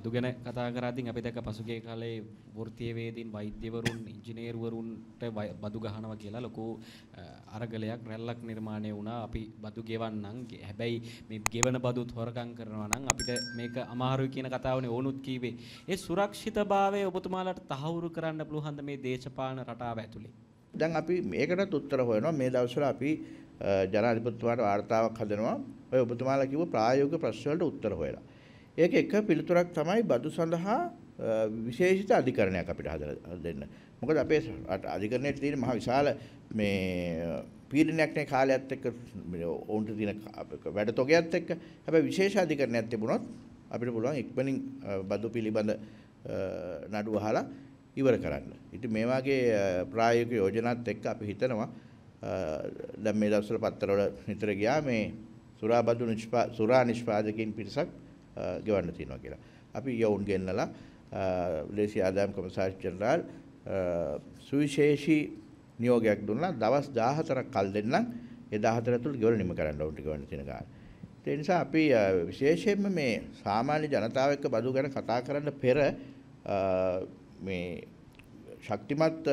බදු ගැන කතා කරද්දී අපි දැක්ක පසුගිය කාලේ වෘත්තීයවේදීන් වෛද්‍යවරුන් ඉංජිනේරුවරුන්ට බදු ගහනවා කියලා ලොකු අරගලයක් රැල්ලක් නිර්මාණය වුණා අපි බදු ගෙවන්නම් හැබැයි මේ ගෙවන බදුත් හොරකම් කරනවා නම් අපිට මේක අමාරුයි කියන කතාවනේ ඕනුත් කීවේ ඒ සුරක්ෂිතභාවය ඔබතුමාලට තහවුරු කරන්න පුළුවන්ද මේ දේශපාලන රටාව ඇතුලේ දැන් අපි මේකටත් උත්තර හොයනවා මේ දවස්වල අපි ජනාධිපතිතුමාට වාර්තාවක් හදනවා ඔය ඔබතුමාලා කිව්ව ප්‍රායෝගික ප්‍රශ්න වලට උත්තර හොයලා ඒක එක පිළිතුරක් තමයි බදු සඳහා විශේෂිත අධිකරණයක් අපිට හදලා දෙන්න. මොකද අපේ අධිකරණයේ තියෙන මහ විශාල මේ පීඩනයක් නේ කාලයත් එක්ක ඔවුන්ට තියෙන වැඩ තොගයත් එක්ක හැබැයි විශේෂ අධිකරණයක් තිබුණොත් අපිට පුළුවන් ඉක්මනින් බදු පිළිබඳ නඩු අහලා ඉවර කරන්න. ඉතින් මේ වගේ ප්‍රායෝගික යෝජනාත් එක්ක අපි හිතනවා දැන් මේ දවස්වල පත්තරවල විතර ගියා මේ සුරා බදු නිෂ්පා සුරා නිෂ්පාදකයන් පිරිසක් ගෙවන්න තියෙනවා කියලා. අපි යවුන් ගෙන්නලා විදේශීය ආදායම් කොමසාරි ජෙනරාල් සුවිශේෂී නියෝගයක් දුන්නා දවස් 14ක් කල් දෙන්නම් ඒ 14 ඇතුළත ගෙවල නිම කරන්න උන්ට ගෙවන්න තියෙන කාර්ය. ඒ නිසා අපි විශේෂයෙන්ම මේ සාමාන්‍ය ජනතාව එක්ක බදු ගැන කතා කරන්න පෙර මේ ශක්තිමත්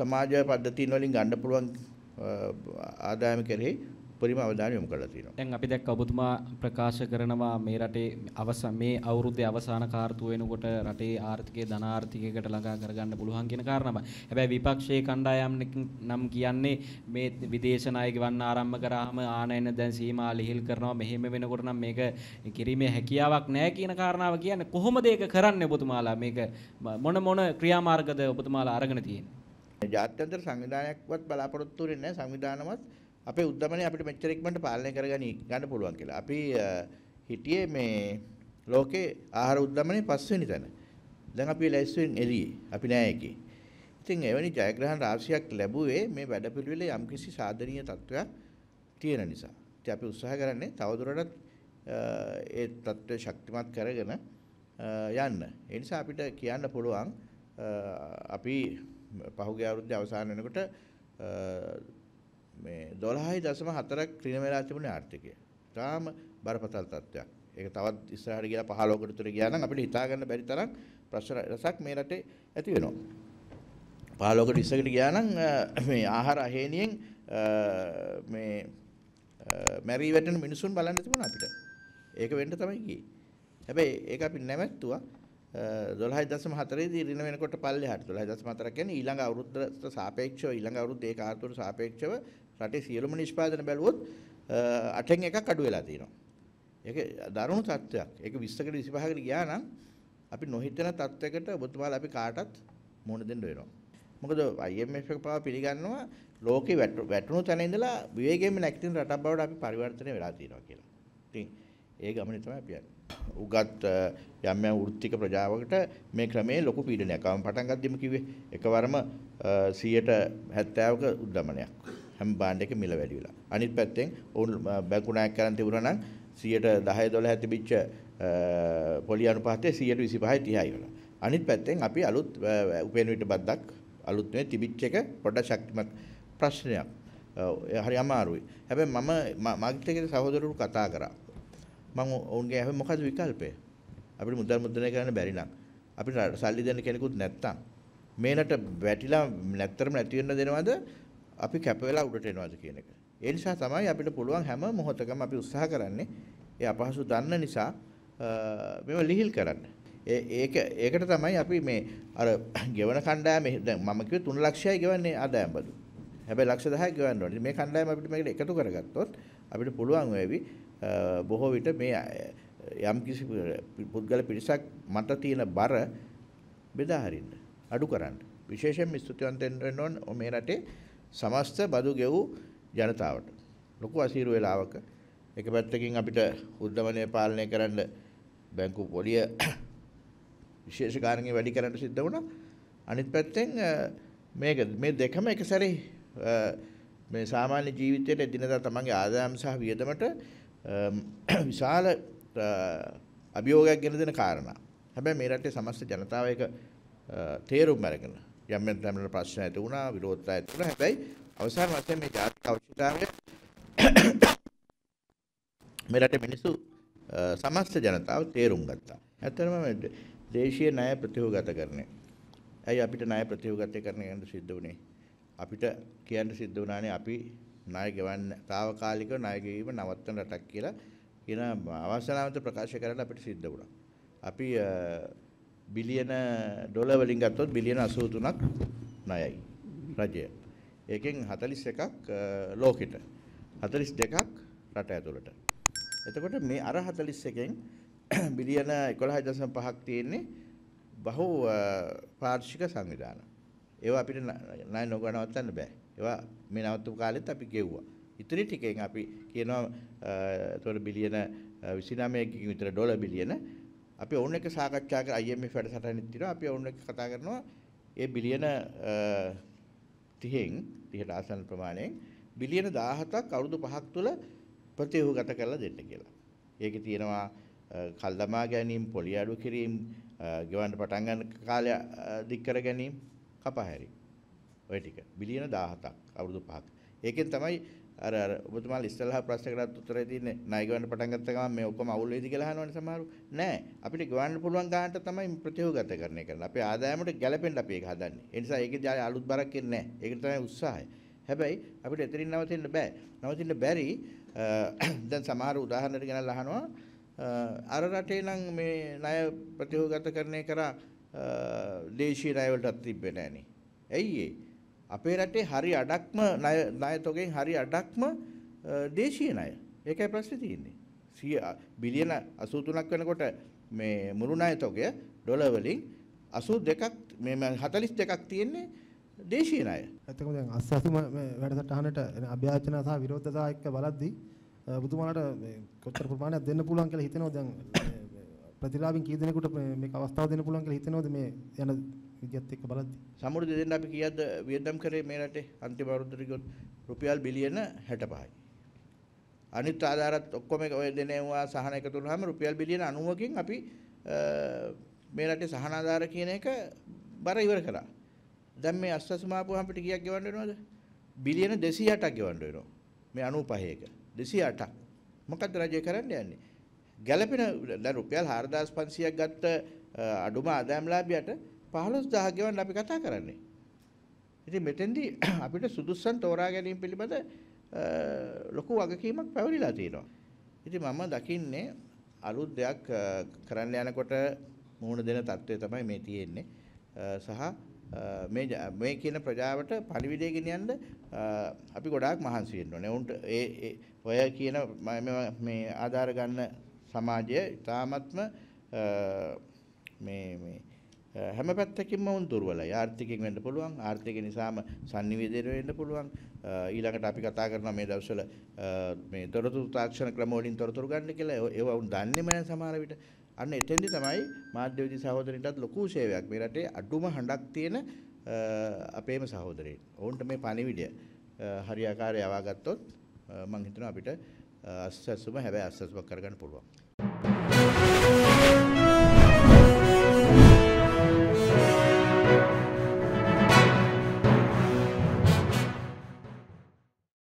සමාජ පද්ධතින් වලින් ගන්න පුළුවන් ආදායම කෙරෙහි උපරිම අවධානය යොමු කරලා තියෙනවා. දැන් අපි දැක්ක ඔබතුමා ප්‍රකාශ කරනවා මේ රටේ අවසන් මේ අවුරුද්දේ අවසාන කාර්තුව වෙනකොට රටේ ආර්ථිකය ධනාර්ථිකයකට ළඟා කරගන්න පුළුවන් කියන කාරණාව. හැබැයි විපක්ෂයේ කණ්ඩායම් නම් කියන්නේ මේ විදේශ ණය ගෙවන්න ආරම්භ කරාම ආනයන දැන් සීමා ලිහිල් කරනවා මෙහෙම වෙනකොට නම් මේක කිරීමේ හැකියාවක් නැහැ කියන කාරණාව කියන්නේ කොහොමද ඒක කරන්නේ ඔබතුමාලා මේක මොන මොන ක්‍රියාමාර්ගද ඔබතුමාලා අරගෙන තියෙන්නේ? ජාත්‍යන්තර සංවිධානයක්වත් බලාපොරොත්තු වෙන්නේ නැහැ සංවිධානමත් අපේ උද්දමනය අපිට මෙච්චර ඉක්මනට පාලනය කරගනි ගන්න පුළුවන් කියලා. අපි හිටියේ මේ ලෝකේ ආහාර උද්දමනයේ පස්වෙනි තැන. දැන් අපි ලැයිස්තුවෙන් එළියේ. අපි නෑ එකේ. ඉතින් එවැනි ජයග්‍රහණ රාශියක් ලැබුවේ මේ වැඩපිළිවෙලේ යම්කිසි සාධනීය තත්ත්වයක් තියෙන නිසා. ඉතින් අපි උත්සාහ කරන්නේ තවදුරටත් ඒ තත්ත්වය ශක්තිමත් කරගෙන යන්න. ඒ නිසා අපිට කියන්න පුළුවන් අපි පහුගිය අවුරුද්දේ අවසාන වෙනකොට මේ 12.4ක් ක්‍රීන වෙලා තිබුණේ ආර්ථිකය. තාම බරපතල තත්ත්වයක්. ඒක තවත් ඉස්සරහට ගියා 15කට උතර ගියා නම් අපිට හිතා ගන්න බැරි තරම් ප්‍රශ්න රසක් මේ රටේ ඇති වෙනවා. 15කට 20කට ගියා නම් මේ ආහාර අහේනියෙන් මේ මැරී වැටෙන මිනිසුන් බලන්න තිබුණා අපිට. ඒක වෙන්න තමයි ගියේ. හැබැයි ඒක අපි නැවැත්තුවා 12.4 දී ඍණ වෙනකොට පල්ලෙහාට 12.4 කියන්නේ ඊළඟ අවුරුද්දට සාපේක්ෂව ඊළඟ අවුරුද්දේ කාර්තුවට සාපේක්ෂව රටේ සියලුම නිෂ්පාදන බැලුවොත් අටෙන් එකක් අඩු වෙලා තියෙනවා. ඒක දරුණු තත්ත්වයක්. ඒක 20කට 25කට ගියා නම් අපි නොහිතන තත්ත්වයකට ඔබතුමාලා අපි කාටත් මුහුණ දෙන්න වෙනවා. මොකද IMF එක පාව පිළිගන්නවා ලෝකේ වැටුණු තැන ඉඳලා විවේගයෙන්ම නැගිටින රටක් බවට අපි පරිවර්තනය වෙලා තියෙනවා කියලා. ඉතින් ඒ ගමනේ තමයි අපි යන්නේ. උගත් යම් යම් වෘත්තික ප්‍රජාවකට මේ ක්‍රමයේ ලොකු පීඩනයක්. අවම පටන් ගද්දිම කිව්වේ එකවරම 170ක උද්දමනයක්. හැම බාණ්ඩ එක මිල වැඩි වෙලා. අනිත් පැත්තෙන් ඔවුන් බැංකු ණයක් කරන් තිබුණා නම් 10 12 තිබිච්ච පොලි අනුපාතය 125යි 30යි වෙලා. අනිත් පැත්තෙන් අපි අලුත් උපේන විට බද්දක් අලුත් මේ තිබිච්ච එක පොඩක් ශක්තිමත් ප්‍රශ්නයක්. හරි අමාරුයි. හැබැයි මම මාගිටගේ සහෝදරවරු කතා කරා. මම ඔවුන්ගේ හැම මොකද විකල්පය? අපිට මුදල් මුද්‍රණය කරන්න බැරි නම් අපිට සල්ලි දෙන්න කෙනෙකුත් නැත්තම් මේනට වැටිලා නැත්තරම නැති වෙන්න දෙනවද අපි කැප වෙලා උඩට එනවාද කියන එක. ඒ නිසා තමයි අපිට පුළුවන් හැම මොහොතකම අපි උත්සාහ කරන්නේ ඒ අපහසු දන්න නිසා මේව ලිහිල් කරන්න. ඒ ඒක ඒකට තමයි අපි මේ අර ගෙවන කණ්ඩායම දැන් මම කිව්වේ 3 ලක්ෂයයි ගෙවන්නේ ආදායම් බදු. හැබැයි ලක්ෂ 10ක් ගෙවන්න ඕනේ. මේ කණ්ඩායම අපිට මේකට එකතු කරගත්තොත් අපිට පුළුවන් වෙවි බොහෝ විට මේ යම් කිසි පුද්ගල පිරිසක් මට තියෙන බර බෙදා හරින්න අඩු කරන්න. විශේෂයෙන් ස්තුතිවන්තෙන් වෙන්න ඕන මේ රටේ සමස්ත බදු ගෙවූ ජනතාවට ලොකු අසීරු වේලාවක එක පැත්තකින් අපිට උද්දමනය පාලනය කරන්න බැංකු පොලිය විශේෂ කාරණේ වැඩි කරන්න සිද්ධ වුණා. අනිත් පැත්තෙන් මේක මේ දෙකම එක සැරේ මේ සාමාන්‍ය ජීවිතයේ දිනදා තමන්ගේ ආදායම් සහ වියදමට විශාල අභියෝගයක් ගෙන දෙන කාරණා. හැබැයි මේ රටේ සමස්ත ජනතාව ඒක තේරුම් අරගෙන යම් යම් තැන්වල ප්‍රශ්න ඇති වුණා, විරෝධතා ඇති වුණා. හැබැයි අවසාන වශයෙන් මේ ජාතික අවශ්‍යතාවය මේ රටේ මිනිස්සු සමස්ත ජනතාව තේරුම් ගත්තා. ඇත්තටම දේශීය ණය ප්‍රතිවගත කරන්නේ. ඇයි අපිට ණය ප්‍රතිවගත කරන්න යන්න සිද්ධ වුණේ? අපිට කියන්න සිද්ධ වුණානේ අපි ණය ගෙවන්න తాවකාලිකව ණය ගෙවීම නවත්තන රටක් කියලා කියන අවසනාවන්ත ප්‍රකාශ කරලා අපිට සිද්ධ වුණා. අපි බිලියන ඩොලර් වලින් ගත්තොත් බිලියන 83ක් ණයයි රජය. ඒකෙන් 41ක් ලෝකෙට 42ක් රට ඇතුළට. එතකොට මේ අර 41කින් බිලියන 11.5ක් තියෙන්නේ බහු පාර්ශ්වික සංවිධාන. ඒවා අපිට ණය නොගනවත්තන්න බෑ. ඒවා මේ නවත්තු කාලෙත් අපි ගෙව්වා. ඉතිරි ටිකෙන් අපි කියනවා එතකොට බිලියන 29කින් විතර ඩොලර් බිලියන අපි ඔවුන් එක්ක සාකච්ඡා කර IMF වැඩසටහනෙත් තියෙනවා. අපි ඔවුන් එක්ක කතා කරනවා ඒ බිලියන 30න් 30ට ආසන්න ප්‍රමාණයෙන් බිලියන 17ක් අවුරුදු 5ක් තුළ ප්‍රතිව්‍යුහගත කරලා දෙන්න කියලා. ඒකේ තියෙනවා කල්දමා ගැනීම, පොලි අඩු කිරීම, ගෙවන්න පටන් ගන්න කාලය දික් කර ගැනීම, කපහැරීම. ඔය ටික. බිලියන 17ක් අවුරුදු 5ක්. ඒකෙන් තමයි අර අර ඔබතුමාලා ඉස්සල්ලා ප්‍රශ්න කරත් උත්තරේ තියෙන්නේ ණය ගවන්න පටන් ගත්ත ගමන් මේ ඔක්කොම අවුල් වෙයිද කියලා අහනවනේ සමහරු නෑ අපිට ගවන්න පුළුවන් ගානට තමයි ප්‍රතිෝගත කරන්නේ කරන්නේ අපේ ආදායමට ගැළපෙන්න අපි ඒක හදන්නේ ඒ නිසා ඒකේ ජාලේ අලුත් බරක් එන්නේ නෑ ඒක තමයි උත්සාහය හැබැයි අපිට එතනින් නවතින්න බෑ නවතින්න බැරි දැන් සමහර උදාහරණයක් ගෙනල්ලා අහනවා අර රටේ නම් මේ ණය ප්‍රතිෝගත කරන්නේ කරා දේශීය ණය වලටත් තිබ්බේ නෑනේ ඇයි ඒ අපේ රටේ හරි අඩක්ම ණය ණය තොගෙන් හරි අඩක්ම දේශීය ණය. ඒකයි ප්‍රශ්නේ තියෙන්නේ. 100 බිලියන 83ක් වෙනකොට මේ මුළු ණය තොගය ඩොලර් වලින් 82ක් මේ 42ක් තියෙන්නේ දේශීය ණය. එතකොට දැන් අස්සසුම වැඩසටහනට එන අභ්‍යාචන සහ විරෝධතා එක්ක බලද්දී ඔබතුමාලට මේ කොතර ප්‍රමාණයක් දෙන්න පුළුවන් කියලා හිතෙනවා දැන් ප්‍රතිලාභින් කී දෙනෙකුට මේක අවස්ථාව දෙන්න පුළුවන් කියලා හිතෙනවද මේ යන විදිහත් එක්ක බලද්දී. සමුෘද්ධි දෙන්න අපි කීයක්ද වියට්නාම් කරේ මේ රටේ අන්තිම අවුරුද්දට ගියොත් රුපියල් බිලියන 65යි. අනිත් ආධාරත් ඔක්කොම ඔය දෙන ඒවා සහන එකතු වුනහම රුපියල් බිලියන 90කින් අපි මේ රටේ සහන ආධාර කියන එක බර ඉවර කරා. දැන් මේ අස්වසුමාපුවම අපිට කීයක් ගෙවන්න වෙනවද? බිලියන 208ක් ගෙවන්න වෙනවා. මේ 95 එක. 208ක්. මොකක්ද රජය කරන්න යන්නේ? ගැළපෙන දැන් රුපියල් 4500ක් ගත්ත අඩුම ආදායම් ලාභයට 15000 ගෙවන්න අපි කතා කරන්නේ. ඉතින් මෙතෙන්දී අපිට සුදුස්සන් තෝරා ගැනීම පිළිබඳ ලොකු වගකීමක් පැවරිලා තියෙනවා. ඉතින් මම දකින්නේ අලුත් දෙයක් කරන්න යනකොට මුහුණ දෙන தત્ත්වය තමයි මේ තියෙන්නේ. සහ මේ මේ කියන ප්‍රජාවට පරිවිදේ ගෙනියන්න අපි ගොඩාක් මහන්සි වෙන්න ඕනේ. උන්ට ඒ ඔය කියන මේ ආධාර ගන්න සමාජය ඉතාමත්ම මේ මේ හැම පැත්තකින්ම වුන් දුර්වලයි. ආර්ථිකයෙන් වෙන්න පුළුවන්. ආර්ථිකය නිසාම sannivedana වෙන්න පුළුවන්. ඊළඟට අපි කතා කරන මේ දවස්වල මේ තොරතුරු තාක්ෂණ ක්‍රම වලින් තොරතුරු ගන්න කියලා ඒව වුන් දන්නේම නැහැ සමහර විට. අන්න එතෙන්දි තමයි මාධ්‍ය විදි සහෝදරින්ටත් ලොකු සේවයක්. මේ රටේ අඩුම හඬක් තියෙන අපේම සහෝදරයින්. ඔවුන්ට මේ පණිවිඩය හරියාකාරව යවා ගත්තොත් මම හිතනවා අපිට අස්සස්සුම හැබැයි අස්සස්සුමක් කරගන්න පුළුවන්.